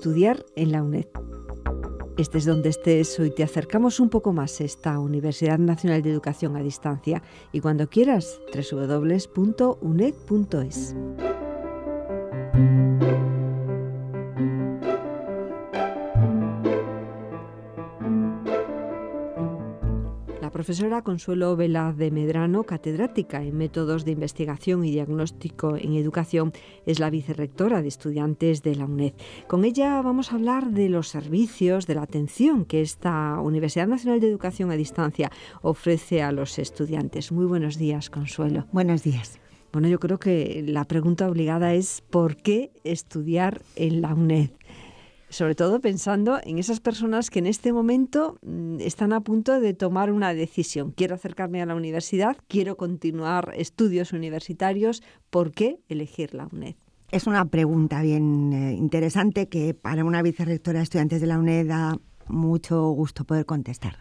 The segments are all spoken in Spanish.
estudiar en la UNED. Este es donde estés, hoy te acercamos un poco más a esta Universidad Nacional de Educación a Distancia y cuando quieras, www.uned.es. profesora Consuelo Velaz de Medrano, catedrática en métodos de investigación y diagnóstico en educación, es la vicerrectora de estudiantes de la UNED. Con ella vamos a hablar de los servicios, de la atención que esta Universidad Nacional de Educación a Distancia ofrece a los estudiantes. Muy buenos días, Consuelo. Buenos días. Bueno, yo creo que la pregunta obligada es ¿por qué estudiar en la UNED? sobre todo pensando en esas personas que en este momento mm, están a punto de tomar una decisión. Quiero acercarme a la universidad, quiero continuar estudios universitarios, ¿por qué elegir la UNED? Es una pregunta bien eh, interesante que para una vicerectora de estudiantes de la UNED da mucho gusto poder contestar.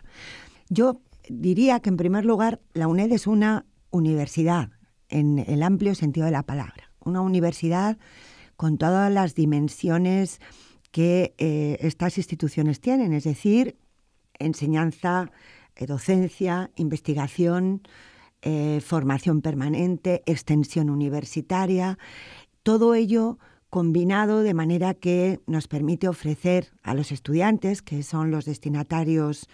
Yo diría que en primer lugar la UNED es una universidad en el amplio sentido de la palabra, una universidad con todas las dimensiones que eh, estas instituciones tienen, es decir, enseñanza, eh, docencia, investigación, eh, formación permanente, extensión universitaria, todo ello combinado de manera que nos permite ofrecer a los estudiantes, que son los destinatarios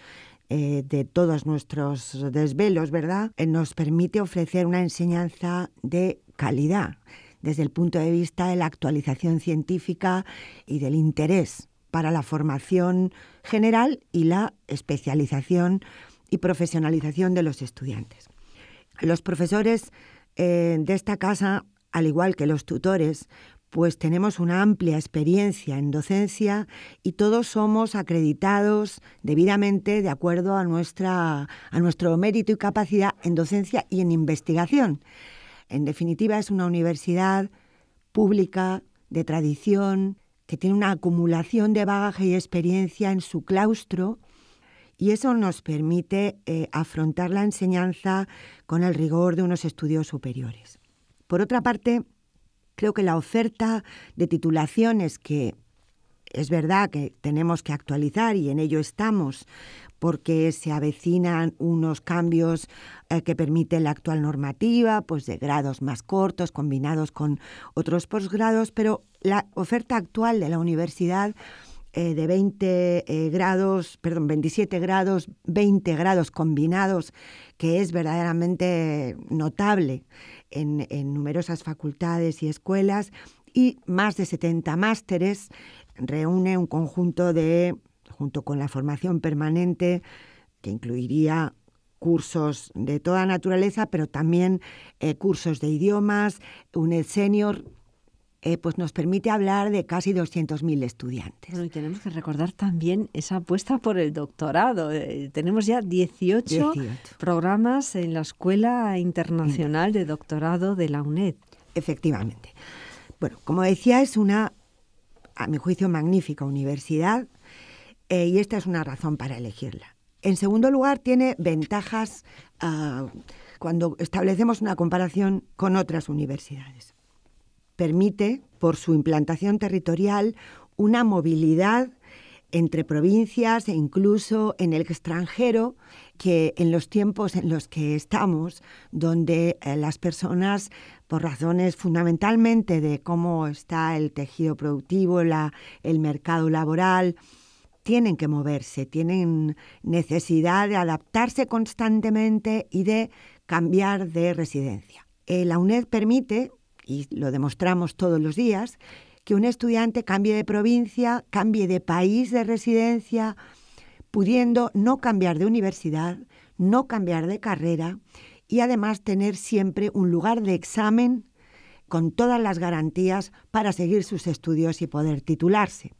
de todos nuestros desvelos, ¿verdad? nos permite ofrecer una enseñanza de calidad, desde el punto de vista de la actualización científica y del interés para la formación general y la especialización y profesionalización de los estudiantes. Los profesores eh, de esta casa, al igual que los tutores, pues tenemos una amplia experiencia en docencia y todos somos acreditados debidamente de acuerdo a, a nuestro mérito y capacidad en docencia y en investigación. En definitiva, es una universidad pública, de tradición, que tiene una acumulación de bagaje y experiencia en su claustro y eso nos permite eh, afrontar la enseñanza con el rigor de unos estudios superiores. Por otra parte, creo que la oferta de titulaciones que es verdad que tenemos que actualizar y en ello estamos porque se avecinan unos cambios eh, que permite la actual normativa, pues de grados más cortos combinados con otros posgrados, pero la oferta actual de la universidad eh, de 20 eh, grados, perdón, 27 grados, 20 grados combinados, que es verdaderamente notable en, en numerosas facultades y escuelas, y más de 70 másteres, reúne un conjunto de junto con la formación permanente, que incluiría cursos de toda naturaleza, pero también eh, cursos de idiomas, UNED Senior, eh, pues nos permite hablar de casi 200.000 estudiantes. y tenemos que recordar también esa apuesta por el doctorado. Eh, tenemos ya 18, programas en la Escuela Internacional de Doctorado de la UNED. Efectivamente. Bueno, como decía, es una, a mi juicio, magnífica universidad eh, y esta es una razón para elegirla. En segundo lugar, tiene ventajas ah, cuando establecemos una comparación con otras universidades. Permite, por su implantación territorial, una movilidad entre provincias e incluso en el extranjero, que en los tiempos en los que estamos, donde eh, las personas, por razones fundamentalmente de cómo está el tejido productivo, la, el mercado laboral, tienen que moverse, tienen necesidad de adaptarse constantemente y de cambiar de residencia. Eh, la UNED permite, y lo demostramos todos los días, que un estudiante cambie de provincia, cambie de país de residencia, pudiendo no cambiar de universidad, no cambiar de carrera y además tener siempre un lugar de examen con todas las garantías para seguir sus estudios y poder titularse.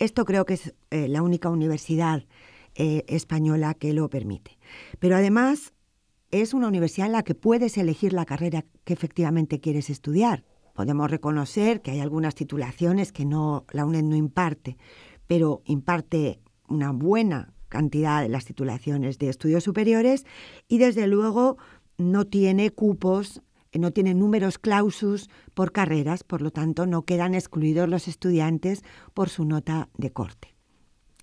Esto creo que es eh, la única universidad eh, española que lo permite. Pero además es una universidad en la que puedes elegir la carrera que efectivamente quieres estudiar. Podemos reconocer que hay algunas titulaciones que no la UNED no imparte, pero imparte una buena cantidad de las titulaciones de estudios superiores y desde luego no tiene cupos no tiene números clausus por carreras, por lo tanto no quedan excluidos los estudiantes por su nota de corte.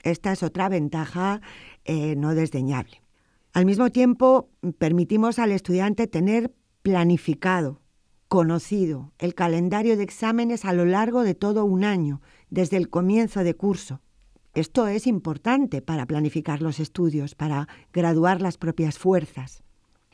Esta es otra ventaja eh, no desdeñable. Al mismo tiempo, permitimos al estudiante tener planificado, conocido, el calendario de exámenes a lo largo de todo un año, desde el comienzo de curso. Esto es importante para planificar los estudios, para graduar las propias fuerzas.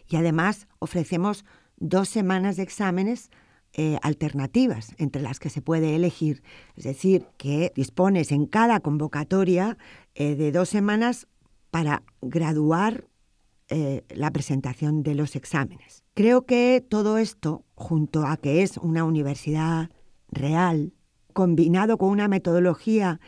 Y además ofrecemos dos semanas de exámenes eh, alternativas entre las que se puede elegir. Es decir, que dispones en cada convocatoria eh, de dos semanas para graduar eh, la presentación de los exámenes. Creo que todo esto, junto a que es una universidad real, combinado con una metodología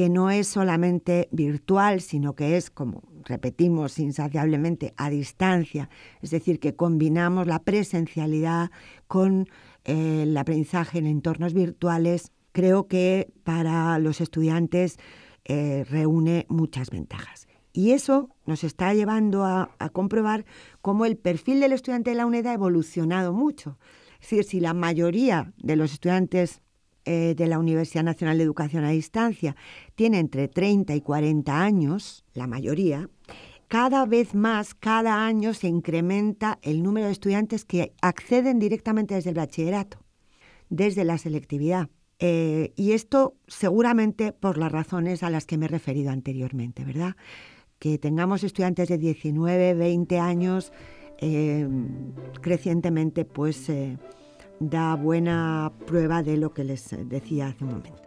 que no es solamente virtual, sino que es, como repetimos insaciablemente, a distancia. Es decir, que combinamos la presencialidad con eh, el aprendizaje en entornos virtuales. Creo que para los estudiantes eh, reúne muchas ventajas. Y eso nos está llevando a, a, comprobar cómo el perfil del estudiante de la UNED ha evolucionado mucho. Es decir, si la mayoría de los estudiantes eh, de la Universidad Nacional de Educación a Distancia tiene entre 30 y 40 años, la mayoría, cada vez más, cada año se incrementa el número de estudiantes que acceden directamente desde el bachillerato, desde la selectividad. Eh, y esto seguramente por las razones a las que me he referido anteriormente, ¿verdad? Que tengamos estudiantes de 19, 20 años eh, crecientemente, pues da buena prueba de lo que les eh, decía hace un momento.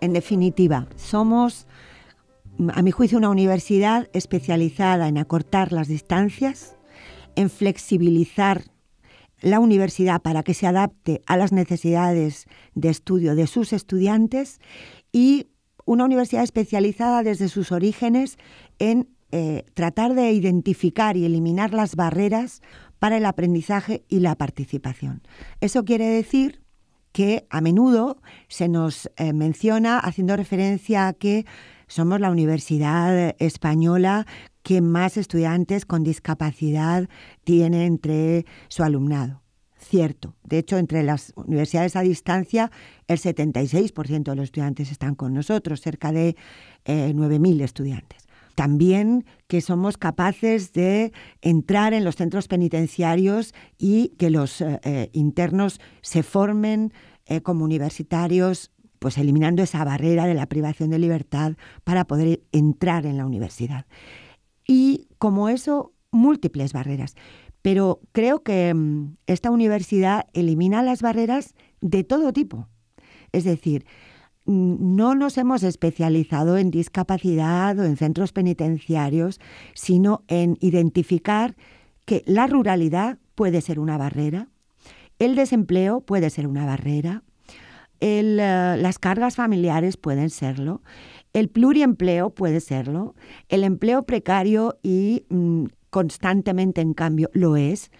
En definitiva, somos, mm, a mi juicio, una universidad especializada en acortar las distancias, en flexibilizar la universidad para que se adapte a las necesidades de estudio de sus estudiantes y una universidad especializada desde sus orígenes en eh, tratar de identificar y eliminar las barreras para el aprendizaje y la participación. Eso quiere decir que a menudo se nos eh, menciona haciendo referencia a que somos la universidad española que más estudiantes con discapacidad tiene entre su alumnado. Cierto. De hecho, entre las universidades a distancia, el 76% de los estudiantes están con nosotros, cerca de eh, 9.000 estudiantes. También que somos capaces de entrar en los centros penitenciarios y que los eh, eh, internos se formen eh, como universitarios, pues eliminando esa barrera de la privación de libertad para poder entrar en la universidad. Y como eso, múltiples barreras. Pero creo que mm, esta universidad elimina las barreras de todo tipo. Es decir, Mm, no nos hemos especializado en discapacidad o en centros penitenciarios, sino en identificar que la ruralidad puede ser una barrera, el desempleo puede ser una barrera, eh, las cargas familiares pueden serlo, el pluriempleo puede serlo, el empleo precario y mm, constantemente en cambio lo es,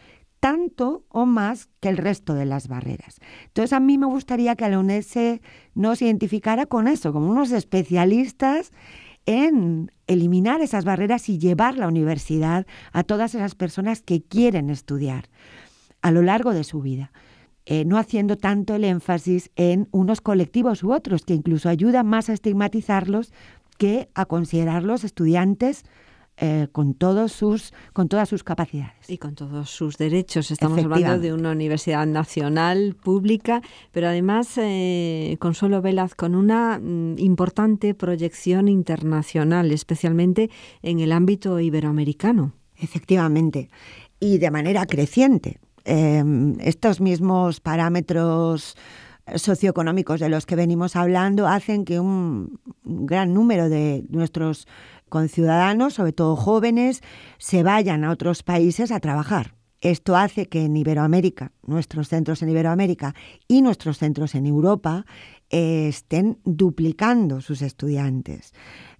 tanto o más que el resto de las barreras. Entonces a mí me gustaría que la UNED nos identificara con eso, como unos especialistas en eliminar esas barreras y llevar la universidad a todas esas personas que quieren estudiar a lo largo de su vida. Eh, no haciendo tanto el énfasis en unos colectivos u otros, que incluso ayuda más a estigmatizarlos que a considerarlos estudiantes eh, con, todos sus, con todas sus capacidades. Y con todos sus derechos. Estamos hablando de una universidad nacional, pública, pero además eh, Consuelo Velaz con una mm, importante proyección internacional, especialmente en el ámbito iberoamericano. Efectivamente, y de manera creciente. Em, estos mismos parámetros socioeconómicos de los que venimos hablando hacen que un gran número de nuestros con ciudadanos, sobre todo jóvenes, se vayan a otros países a trabajar. Esto hace que en Iberoamérica, nuestros centros en Iberoamérica y nuestros centros en Europa eh, estén duplicando sus estudiantes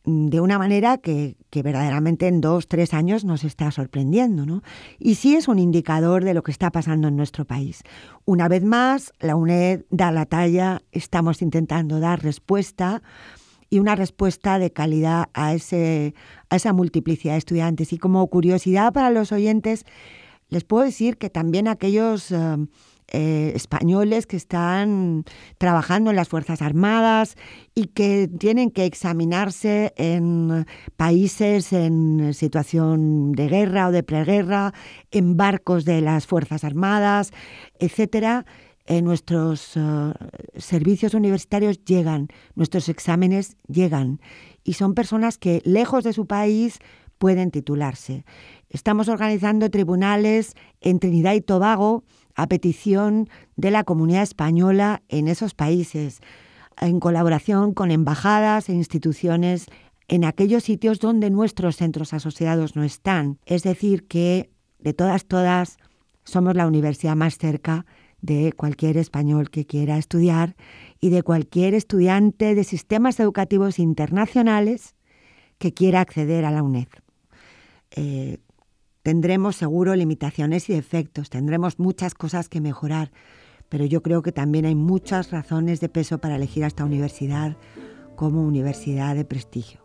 mm, de una manera que, que, verdaderamente en dos, tres años nos está sorprendiendo. ¿no? Y sí es un indicador de lo que está pasando en nuestro país. Una vez más, la UNED da la talla, estamos intentando dar respuesta y una respuesta de calidad a, ese, a esa multiplicidad de estudiantes. Y como curiosidad para los oyentes, les puedo decir que también aquellos... Eh, eh, españoles que están trabajando en las Fuerzas Armadas y que tienen que examinarse en países en situación de guerra o de preguerra, en barcos de las Fuerzas Armadas, etcétera eh, nuestros eh, servicios universitarios llegan, nuestros exámenes llegan y son personas que lejos de su país pueden titularse. Estamos organizando tribunales en Trinidad y Tobago a petición de la comunidad española en esos países, en colaboración con embajadas e instituciones en aquellos sitios donde nuestros centros asociados no están. Es decir, que de todas, todas, somos la universidad más cerca de cualquier español que quiera estudiar y de cualquier estudiante de sistemas educativos internacionales que quiera acceder a la UNED. Eh, tendremos seguro limitaciones y defectos, tendremos muchas cosas que mejorar, pero yo creo que también hay muchas razones de peso para elegir a esta universidad como universidad de prestigio.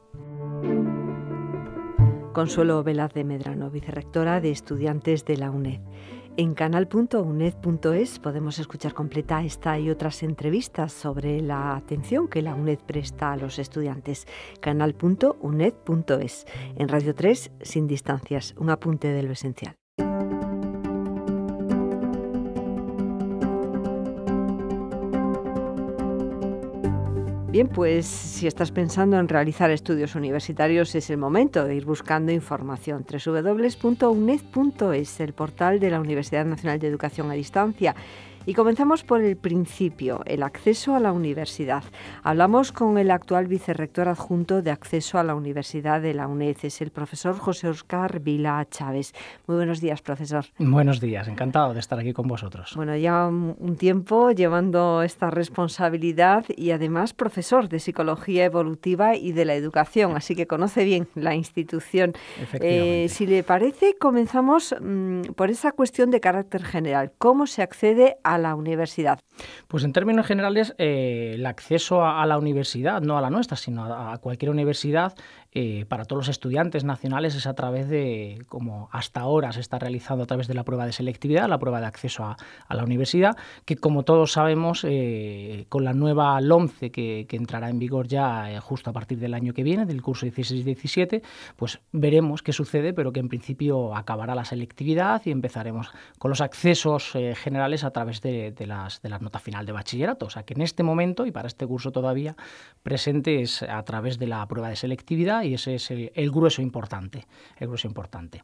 Consuelo Velaz de Medrano, vicerrectora de Estudiantes de la UNED. En canal.uned.es podemos escuchar completa esta y otras entrevistas sobre la atención que la UNED presta a los estudiantes. Canal.uned.es. En Radio 3, sin distancias, un apunte de lo esencial. Bien, pues si estás pensando en realizar estudios universitarios es el momento de ir buscando información. www.uned.es, el portal de la Universidad Nacional de Educación a Distancia. Y comenzamos por el principio, el acceso a la universidad. Hablamos con el actual vicerrector adjunto de acceso a la Universidad de la UNED, es el profesor José Oscar Vila Chávez. Muy buenos días, profesor. Buenos días, encantado de estar aquí con vosotros. Bueno, ya un tiempo llevando esta responsabilidad y además profesor de psicología evolutiva y de la educación, así que conoce bien la institución. Eh, si le parece, comenzamos mm, por esa cuestión de carácter general. ¿Cómo se accede a la universidad? Pues en términos generales, eh, el acceso a, la universidad, no a la nuestra, sino a cualquier universidad, eh, para todos los estudiantes nacionales es a través de, como hasta ahora se está realizando a través de la prueba de selectividad, la prueba de acceso a, la universidad, que como todos sabemos, eh, con la nueva LOMCE que, que entrará en vigor ya eh, justo a partir del año que viene, del curso 16-17, pues veremos qué sucede, pero que en principio acabará la selectividad y empezaremos con los accesos generales a través de, de, las, de la nota final de bachillerato. O sea que en este momento y para este curso todavía presente es a través de la prueba de selectividad y ese es el, el grueso importante, el grueso importante.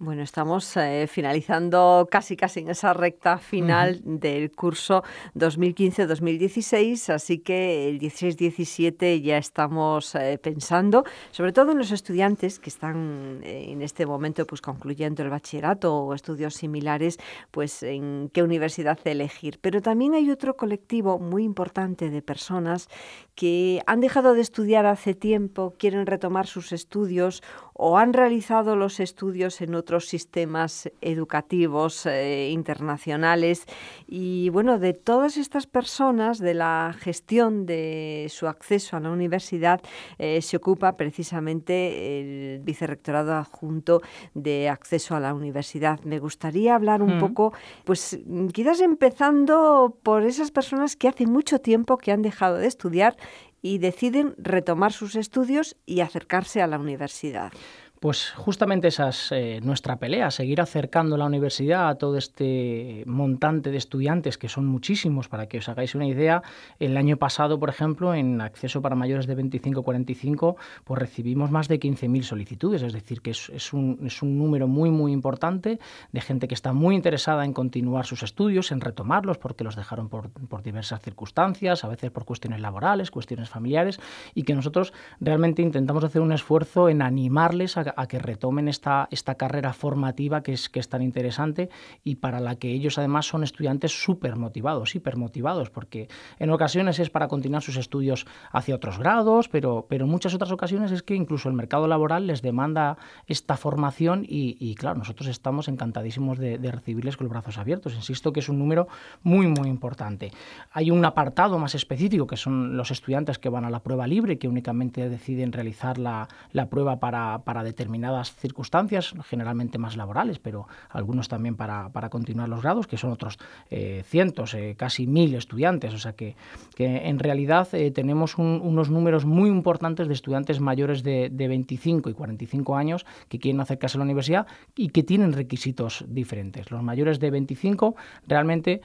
Bueno, estamos eh, finalizando casi casi en esa recta final del curso 2015-2016, así que el 16-17 ya estamos eh, pensando, sobre todo en los estudiantes que están eh, en este momento pues concluyendo el bachillerato o estudios similares, pues en qué universidad elegir. Pero también hay otro colectivo muy importante de personas que han dejado de estudiar hace tiempo, quieren retomar sus estudios o han realizado los estudios en otros sistemas educativos eh, internacionales. Y bueno, de todas estas personas, de la gestión de su acceso a la universidad, eh, se ocupa precisamente el vicerrectorado adjunto de acceso a la universidad. Me gustaría hablar un mm. poco, pues quizás empezando por esas personas que hace mucho tiempo que han dejado de estudiar y deciden retomar sus estudios y acercarse a la universidad. Pues justamente esa es eh, nuestra pelea, seguir acercando la universidad a todo este montante de estudiantes, que son muchísimos, para que os hagáis una idea. El año pasado, por ejemplo, en acceso para mayores de 25-45, pues recibimos más de 15.000 solicitudes, es decir, que es, un, número muy, muy importante de gente que está muy interesada en continuar sus estudios, en retomarlos, porque los dejaron por, por diversas circunstancias, a veces por cuestiones laborales, cuestiones familiares, y que nosotros realmente intentamos hacer un esfuerzo en animarles a a, que retomen esta, esta carrera formativa que es, que es tan interesante y para la que ellos además son estudiantes súper motivados, hiper motivados, porque en ocasiones es para continuar sus estudios hacia otros grados, pero, pero en muchas otras ocasiones es que incluso el mercado laboral les demanda esta formación y, claro, nosotros estamos encantadísimos de, recibirles con los brazos abiertos. Insisto que es un número muy, muy importante. Hay un apartado más específico que son los estudiantes que van a la prueba libre, que únicamente deciden realizar la, prueba para, para determinadas circunstancias, generalmente más laborales, pero algunos también para, para continuar los grados, que son otros eh, cientos, eh, casi mil estudiantes. O sea que, que en realidad eh, tenemos unos números muy importantes de estudiantes mayores de, de, 25 y 45 años que quieren acercarse a la universidad y que tienen requisitos diferentes. Los mayores de 25 realmente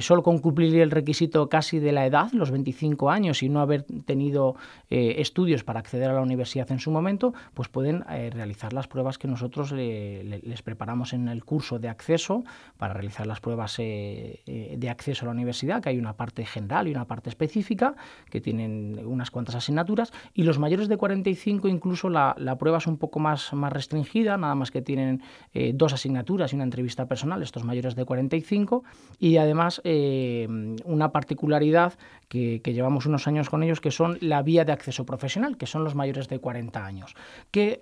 solo con cumplir el requisito casi de la edad, los 25 años, y no haber tenido estudios para acceder a la universidad en su momento, pues pueden realizar las pruebas que nosotros les preparamos en el curso de acceso, para realizar las pruebas eh, eh, de acceso a la universidad, que hay una parte general y una parte específica, que tienen unas cuantas asignaturas, y los mayores de 45 incluso la, prueba es un poco más, más restringida, nada más que tienen eh, dos asignaturas y una entrevista personal, estos mayores de 45, y además una particularidad que, llevamos unos años con ellos, que son la vía de acceso profesional, que son los mayores de 40 años, que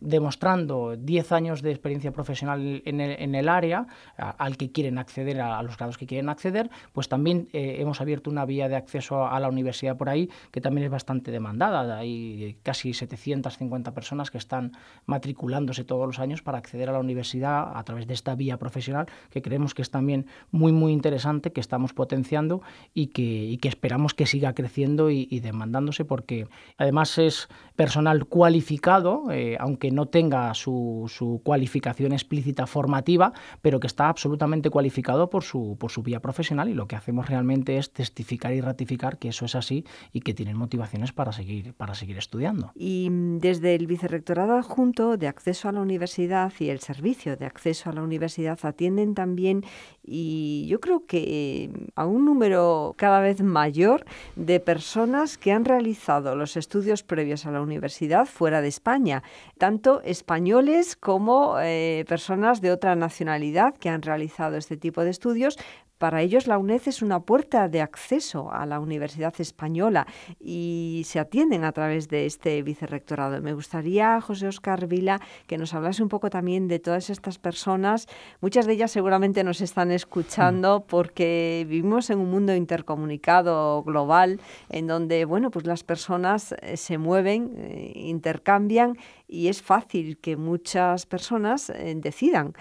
demostrando 10 años de experiencia profesional en el, área al que quieren acceder, a, los grados que quieren acceder, pues también eh, hemos abierto una vía de acceso a, la universidad por ahí que también es bastante demandada. Hay eh, casi 750 personas que están matriculándose todos los años para acceder a la universidad a través de esta vía profesional que creemos que es también muy, muy interesante, que estamos potenciando y que, esperamos que siga creciendo y, demandándose porque además es personal cualificado. Eh, aunque no tenga su, su, cualificación explícita formativa, pero que está absolutamente cualificado por su, por su vía profesional y lo que hacemos realmente es testificar y ratificar que eso es así y que tienen motivaciones para seguir, para seguir estudiando. Y mm, desde el Vicerrectorado Adjunto de Acceso a la Universidad y el Servicio de Acceso a la Universidad atienden también y yo creo que eh, a un número cada vez mayor de personas que han realizado los estudios previos a la universidad fuera de España tanto españoles como eh, personas de otra nacionalidad que han realizado este tipo de estudios para ellos la UNED es una puerta de acceso a la Universidad Española y se atienden a través de este vicerrectorado. Me gustaría, José Oscar Vila, que nos hablase un poco también de todas estas personas. Muchas de ellas seguramente nos están escuchando mm. porque vivimos en un mundo intercomunicado global en donde, bueno, pues las personas eh, se mueven, eh, intercambian y es fácil que muchas personas eh, decidan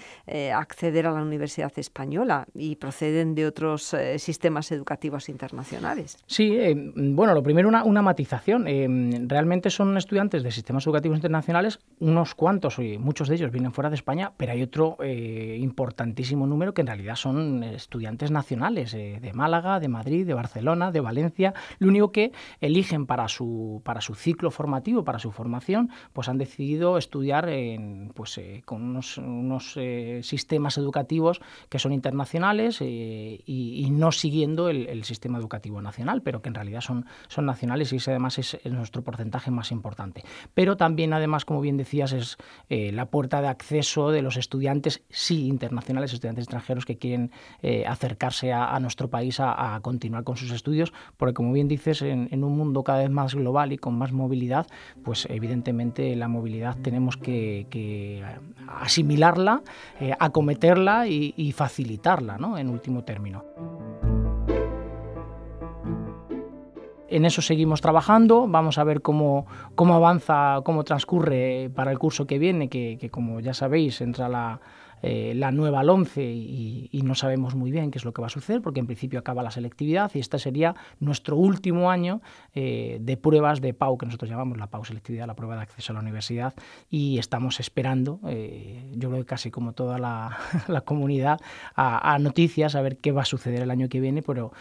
acceder a la Universidad Española y proceden de otros eh, sistemas educativos internacionales. Sí, eh, bueno, lo primero una, una matización. Eh, realmente son estudiantes de sistemas educativos internacionales, unos cuantos, muchos de ellos vienen fuera de España, pero hay otro importantísimo número que en realidad son estudiantes nacionales de Málaga, de Madrid, de Barcelona, de Valencia. Lo único que eligen para su, para su ciclo formativo, para su formación, pues han decidido estudiar pues, con unos, sistemas educativos que son internacionales, eh, y, no siguiendo el, sistema educativo nacional, pero que en realidad son, son nacionales y ese además es nuestro porcentaje más importante. Pero también, además, como bien decías, es eh, la puerta de acceso de los estudiantes, sí, internacionales, estudiantes extranjeros que quieren eh, acercarse a, nuestro país a, continuar con sus estudios, porque como bien dices, en, un mundo cada vez más global y con más movilidad, pues evidentemente la movilidad tenemos que, asimilarla, acometerla y, facilitarla, ¿no? En último término. En eso seguimos trabajando, vamos a ver cómo, cómo avanza, cómo transcurre para el curso que viene, que como ya sabéis entra la, eh, la nueva al 11 y, no sabemos muy bien qué es lo que va a suceder, porque en principio acaba la selectividad y este sería nuestro último año eh, de pruebas de PAU, que nosotros llamamos la PAU selectividad, la prueba de acceso a la universidad, y estamos esperando, eh, yo creo que casi como toda la, comunidad, a, noticias, a ver qué va a suceder el año que viene, pero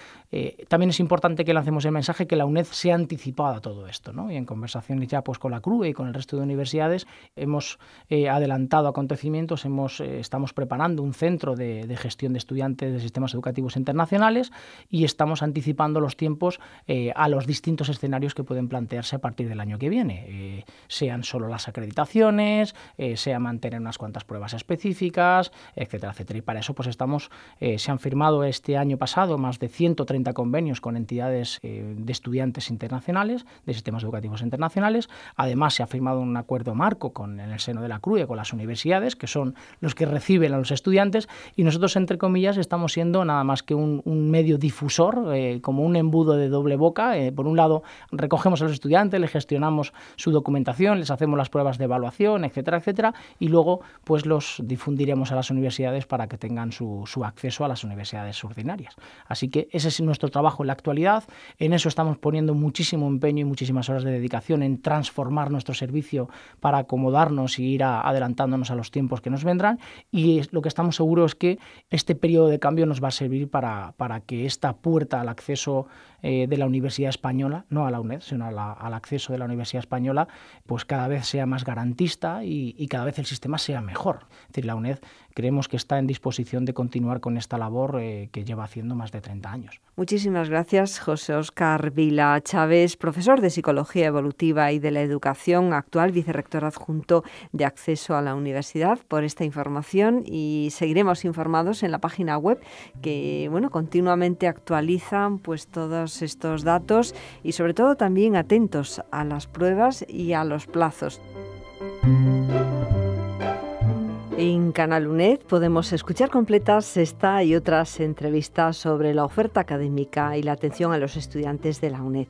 también es importante que lancemos el mensaje que la UNED se ha anticipado a todo esto, y en conversaciones ya pues, con la CRUE y con el resto de universidades hemos adelantado acontecimientos, hemos estamos preparando un centro de, gestión de estudiantes de sistemas educativos internacionales y estamos anticipando los tiempos eh, a los distintos escenarios que pueden plantearse a partir del año que viene, eh, sean solo las acreditaciones, eh, sea mantener unas cuantas pruebas específicas, etcétera, etcétera. Y para eso pues estamos, eh, se han firmado este año pasado más de 130 convenios con entidades de estudiantes internacionales, de sistemas educativos internacionales. Además se ha firmado un acuerdo marco con, en el seno de la CRUE con las universidades, que son los que reciben reciben a los estudiantes y nosotros, entre comillas, estamos siendo nada más que un, medio difusor, eh, como un embudo de doble boca. Eh, por un lado, recogemos a los estudiantes, les gestionamos su documentación, les hacemos las pruebas de evaluación, etcétera, etcétera, y luego pues los difundiremos a las universidades para que tengan su, acceso a las universidades ordinarias. Así que ese es nuestro trabajo en la actualidad, en eso estamos poniendo muchísimo empeño y muchísimas horas de dedicación en transformar nuestro servicio para acomodarnos y ir adelantándonos a los tiempos que nos vendrán y lo que estamos seguros es que este periodo de cambio nos va a servir para, para que esta puerta al acceso eh, de la Universidad Española, no a la UNED, sino al acceso de la Universidad Española, pues cada vez sea más garantista y, cada vez el sistema sea mejor. Es decir, la UNED creemos que está en disposición de continuar con esta labor eh, que lleva haciendo más de 30 años. Muchísimas gracias, José Oscar Vila Chávez, profesor de Psicología Evolutiva y de la Educación, actual vicerrector adjunto de acceso a la universidad, por esta información y seguiremos informados en la página web que bueno, continuamente actualizan pues todos estos datos y sobre todo también atentos a las pruebas y a los plazos. En Canal UNED podemos escuchar completas esta y otras entrevistas sobre la oferta académica y la atención a los estudiantes de la UNED.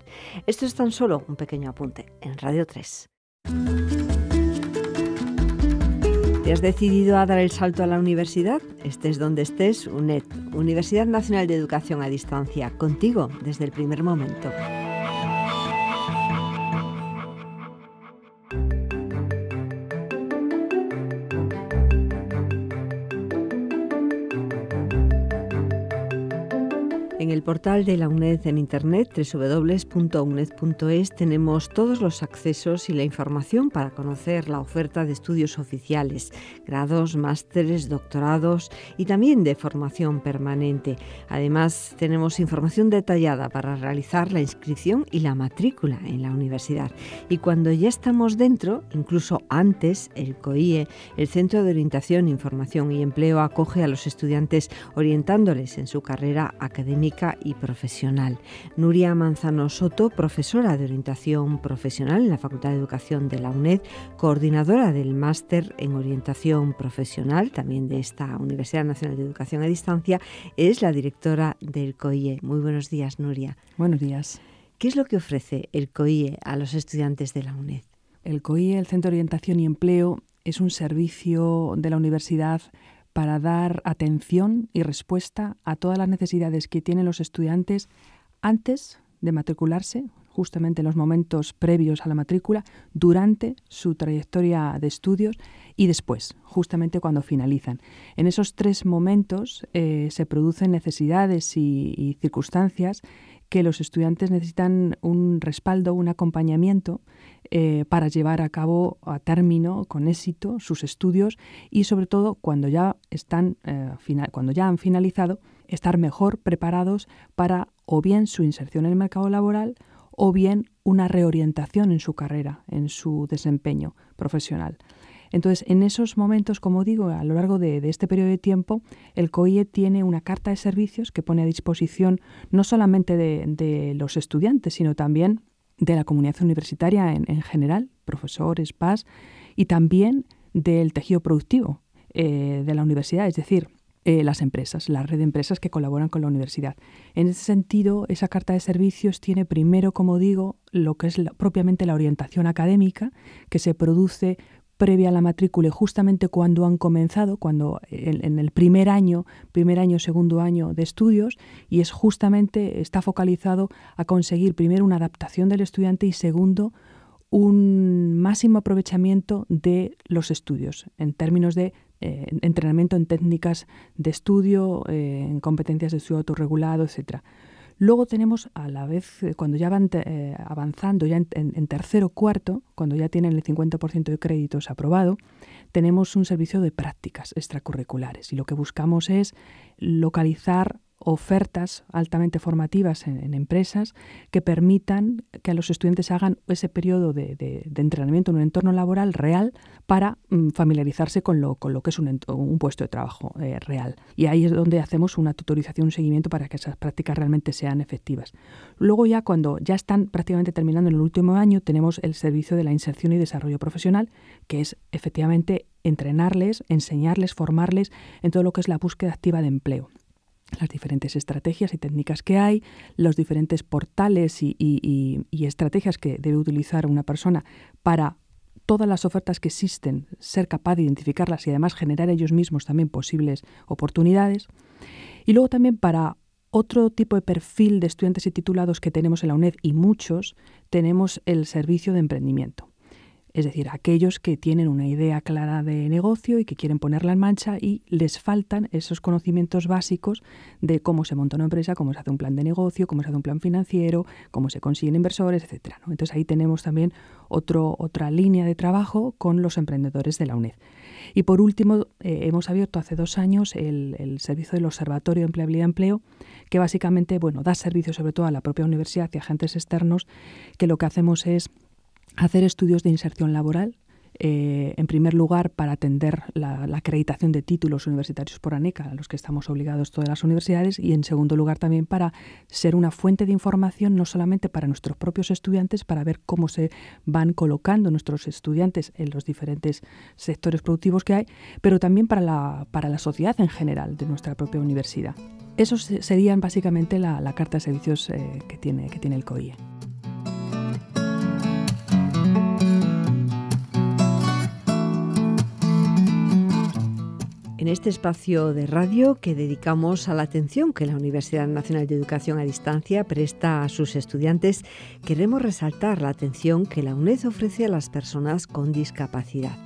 Esto es tan solo un pequeño apunte en Radio 3. ¿Te has decidido a dar el salto a la universidad? Estés donde estés, UNED, Universidad Nacional de Educación a Distancia, contigo desde el primer momento. portal de la UNED en internet www.uned.es tenemos todos los accesos y la información para conocer la oferta de estudios oficiales, grados, másteres, doctorados y también de formación permanente. Además, tenemos información detallada para realizar la inscripción y la matrícula en la universidad. Y cuando ya estamos dentro, incluso antes, el COIE, el Centro de Orientación, Información y Empleo acoge a los estudiantes orientándoles en su carrera académica y profesional. Nuria Manzano Soto, profesora de orientación profesional en la Facultad de Educación de la UNED, coordinadora del máster en orientación profesional también de esta Universidad Nacional de Educación a Distancia, es la directora del COIE. Muy buenos días, Nuria. Buenos días. ¿Qué es lo que ofrece el COIE a los estudiantes de la UNED? El COIE, el Centro de Orientación y Empleo, es un servicio de la universidad para dar atención y respuesta a todas las necesidades que tienen los estudiantes antes de matricularse, justamente en los momentos previos a la matrícula, durante su trayectoria de estudios y después, justamente cuando finalizan. En esos tres momentos eh, se producen necesidades y circunstancias que los estudiantes necesitan un respaldo, un acompañamiento eh, para llevar a cabo a término con éxito sus estudios y sobre todo cuando ya están eh, cuando ya han finalizado estar mejor preparados para o bien su inserción en el mercado laboral o bien una reorientación en su carrera, en su desempeño profesional. Entonces, en esos momentos, como digo, a lo largo de, este periodo de tiempo, el COIE tiene una carta de servicios que pone a disposición no solamente de, los estudiantes, sino también de la comunidad universitaria en, general, profesores, PAS, y también del tejido productivo eh, de la universidad, es decir, eh, las empresas, la red de empresas que colaboran con la universidad. En ese sentido, esa carta de servicios tiene primero, como digo, lo que es propiamente la orientación académica, que se produce previa a la matrícula y justamente cuando han comenzado, cuando en, el primer año, primer año, segundo año de estudios, y es justamente, está focalizado a conseguir primero una adaptación del estudiante y segundo, un máximo aprovechamiento de los estudios en términos de eh, entrenamiento en técnicas de estudio, eh, en competencias de estudio autorregulado, etcétera. Luego tenemos a la vez, eh, cuando ya van eh, avanzando, ya en, tercero o cuarto, cuando ya tienen el 50% de créditos aprobado, tenemos un servicio de prácticas extracurriculares y lo que buscamos es localizar ofertas altamente formativas en, empresas que permitan que los estudiantes hagan ese periodo de, entrenamiento en un entorno laboral real para mm, familiarizarse con lo, con lo, que es un, puesto de trabajo eh, real. Y ahí es donde hacemos una tutorización, un seguimiento para que esas prácticas realmente sean efectivas. Luego ya cuando ya están prácticamente terminando en el último año, tenemos el servicio de la inserción y desarrollo profesional, que es efectivamente entrenarles, enseñarles, formarles en todo lo que es la búsqueda activa de empleo las diferentes estrategias y técnicas que hay, los diferentes portales y, estrategias que debe utilizar una persona para todas las ofertas que existen, ser capaz de identificarlas y además generar ellos mismos también posibles oportunidades. Y luego también para otro tipo de perfil de estudiantes y titulados que tenemos en la UNED y muchos, tenemos el servicio de emprendimiento es decir, aquellos que tienen una idea clara de negocio y que quieren ponerla en marcha y les faltan esos conocimientos básicos de cómo se monta una empresa, cómo se hace un plan de negocio, cómo se hace un plan financiero, cómo se consiguen inversores, etc. Entonces ahí tenemos también otra línea de trabajo con los emprendedores de la UNED. Y por último, eh, hemos abierto hace dos años el, servicio del Observatorio de Empleabilidad y Empleo, que básicamente bueno, da servicio sobre todo a la propia universidad y agentes externos, que lo que hacemos es hacer estudios de inserción laboral, eh, en primer lugar, para atender la, acreditación de títulos universitarios por ANECA, a los que estamos obligados todas las universidades, y en segundo lugar también para ser una fuente de información no solamente para nuestros propios estudiantes, para ver cómo se van colocando nuestros estudiantes en los diferentes sectores productivos que hay, pero también para la, sociedad en general de nuestra propia universidad. Esos serían básicamente la, carta de servicios eh, que, tiene, que tiene el COIE. en este espacio de radio que dedicamos a la atención que la Universidad Nacional de Educación a Distancia presta a sus estudiantes, queremos resaltar la atención que la UNED ofrece a las personas con discapacidad.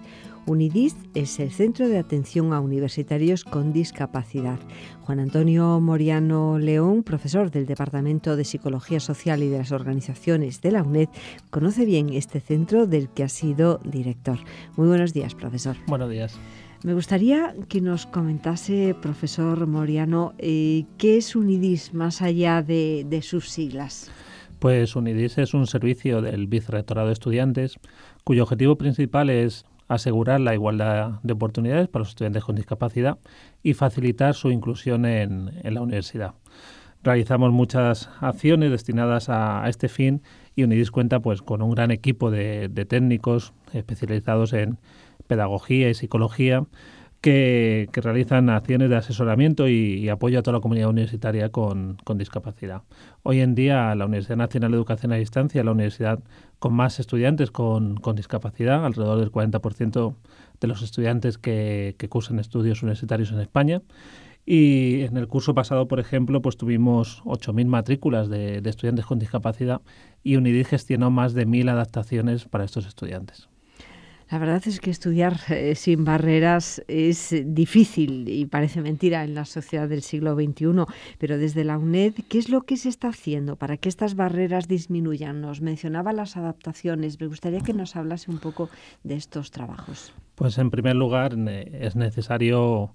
UNIDIS es el Centro de Atención a Universitarios con Discapacidad. Juan Antonio Moriano León, profesor del Departamento de Psicología Social y de las Organizaciones de la UNED, conoce bien este centro del que ha sido director. Muy buenos días, profesor. Buenos días. Me gustaría que nos comentase, profesor Moriano, eh, qué es UNIDIS más allá de, sus siglas. Pues UNIDIS es un servicio del Vicerrectorado de Estudiantes cuyo objetivo principal es asegurar la igualdad de oportunidades para los estudiantes con discapacidad y facilitar su inclusión en, la universidad. Realizamos muchas acciones destinadas a, este fin y UNIDIS cuenta pues, con un gran equipo de técnicos especializados en, pedagogía y psicología que, realizan acciones de asesoramiento y, apoyo a toda la comunidad universitaria con, discapacidad. Hoy en día, la Universidad Nacional de Educación a Distancia es la universidad con más estudiantes con, discapacidad, alrededor del 40% de los estudiantes que, cursan estudios universitarios en España. Y en el curso pasado, por ejemplo, pues tuvimos 8.000 matrículas de, estudiantes con discapacidad y UNIDIR gestionó más de 1.000 adaptaciones para estos estudiantes. La verdad es que estudiar eh, sin barreras es difícil y parece mentira en la sociedad del siglo XXI, pero desde la UNED, ¿qué es lo que se está haciendo para que estas barreras disminuyan? Nos mencionaba las adaptaciones, me gustaría que nos hablase un poco de estos trabajos. Pues en primer lugar es necesario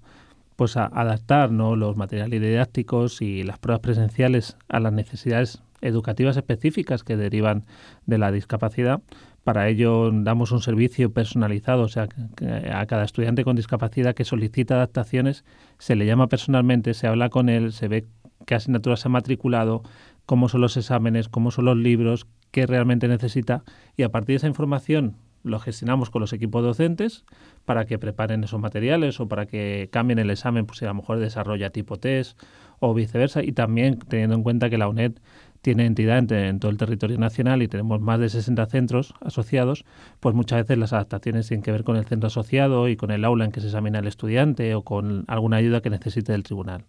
pues adaptar los materiales didácticos y las pruebas presenciales a las necesidades educativas específicas que derivan de la discapacidad, para ello damos un servicio personalizado, o sea, a cada estudiante con discapacidad que solicita adaptaciones se le llama personalmente, se habla con él, se ve qué se ha matriculado, cómo son los exámenes, cómo son los libros, qué realmente necesita y a partir de esa información lo gestionamos con los equipos docentes para que preparen esos materiales o para que cambien el examen, pues si a lo mejor desarrolla tipo test o viceversa. Y también teniendo en cuenta que la UNED tiene entidad en, todo el territorio nacional y tenemos más de 60 centros asociados, pues muchas veces las adaptaciones tienen que ver con el centro asociado y con el aula en que se examina el estudiante o con alguna ayuda que necesite el tribunal.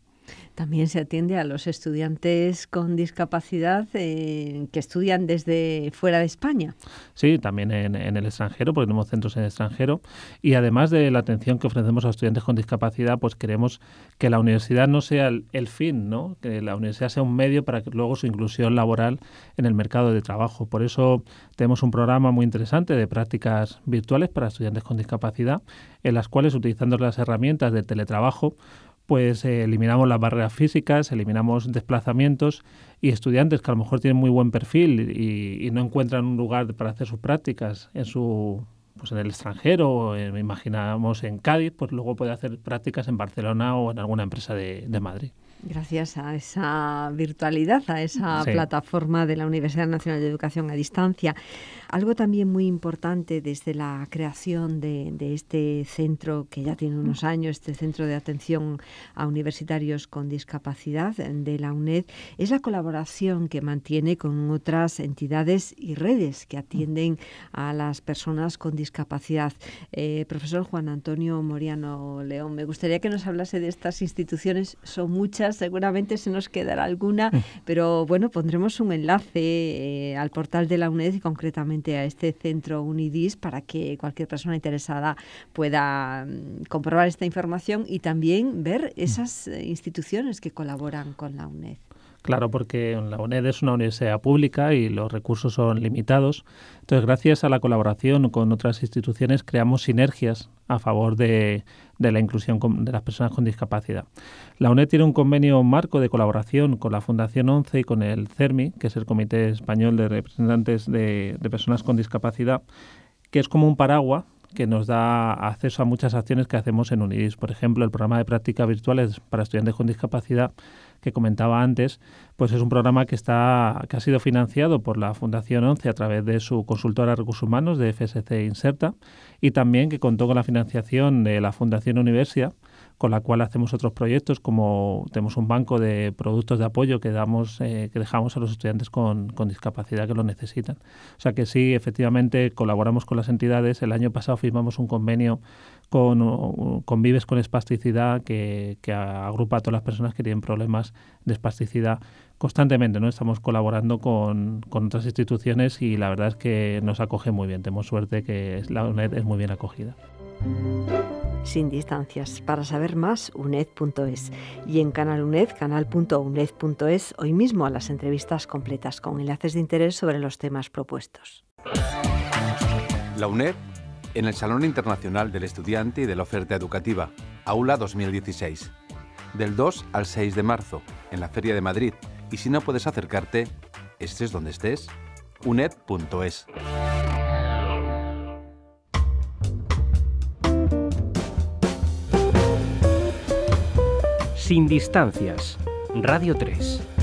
También se atiende a los estudiantes con discapacidad eh, que estudian desde fuera de España. Sí, también en, el extranjero, porque tenemos centros en el extranjero. Y además de la atención que ofrecemos a estudiantes con discapacidad, pues queremos que la universidad no sea el, el fin, ¿no? que la universidad sea un medio para que luego su inclusión laboral en el mercado de trabajo. Por eso tenemos un programa muy interesante de prácticas virtuales para estudiantes con discapacidad, en las cuales utilizando las herramientas de teletrabajo, pues eh, eliminamos las barreras físicas, eliminamos desplazamientos y estudiantes que a lo mejor tienen muy buen perfil y, no encuentran un lugar para hacer sus prácticas en su pues en el extranjero, imaginábamos eh, imaginamos en Cádiz, pues luego puede hacer prácticas en Barcelona o en alguna empresa de, de Madrid. Gracias a esa virtualidad, a esa plataforma de la Universidad Nacional de Educación a Distancia. Algo también muy importante desde la creación de, este centro, que ya tiene unos años, este Centro de Atención a Universitarios con Discapacidad eh, de la UNED, es la colaboración que mantiene con otras entidades y redes que atienden a las personas con discapacidad. Eh, profesor Juan Antonio Moriano León, me gustaría que nos hablase de estas instituciones, son muchas seguramente se nos quedará alguna, mm. pero bueno, pondremos un enlace eh, al portal de la UNED y concretamente a este centro UNIDIS para que cualquier persona interesada pueda mm, comprobar esta información y también ver mm. esas eh, instituciones que colaboran con la UNED. Claro, porque la UNED es una universidad pública y los recursos son limitados. Entonces, gracias a la colaboración con otras instituciones, creamos sinergias a favor de de la inclusión de las personas con discapacidad. La UNED tiene un convenio marco de colaboración con la Fundación 11 y con el CERMI, que es el Comité Español de Representantes de, de Personas con Discapacidad, que es como un paraguas que nos da acceso a muchas acciones que hacemos en UNIDIS. Por ejemplo, el programa de prácticas virtuales para estudiantes con discapacidad que comentaba antes, pues es un programa que está que ha sido financiado por la Fundación 11 a través de su consultora de recursos humanos de FSC Inserta y también que contó con la financiación de la Fundación Universia con la cual hacemos otros proyectos, como tenemos un banco de productos de apoyo que damos, eh, que dejamos a los estudiantes con, discapacidad que lo necesitan. O sea que sí, efectivamente, colaboramos con las entidades. El año pasado firmamos un convenio con Vives con Espasticidad, que, que agrupa a todas las personas que tienen problemas de espasticidad constantemente, ¿no? Estamos colaborando con, con, otras instituciones y la verdad es que nos acoge muy bien. Tenemos suerte que la UNED es muy bien acogida sin distancias. Para saber más, uned.es y en Canal UNED, canal.uned.es, hoy mismo a las entrevistas completas con enlaces de interés sobre los temas propuestos. La UNED en el Salón Internacional del Estudiante y de la Oferta Educativa, Aula 2016, del 2 al 6 de marzo, en la Feria de Madrid. Y si no puedes acercarte, estés donde estés, uned.es. Sin distancias, Radio 3.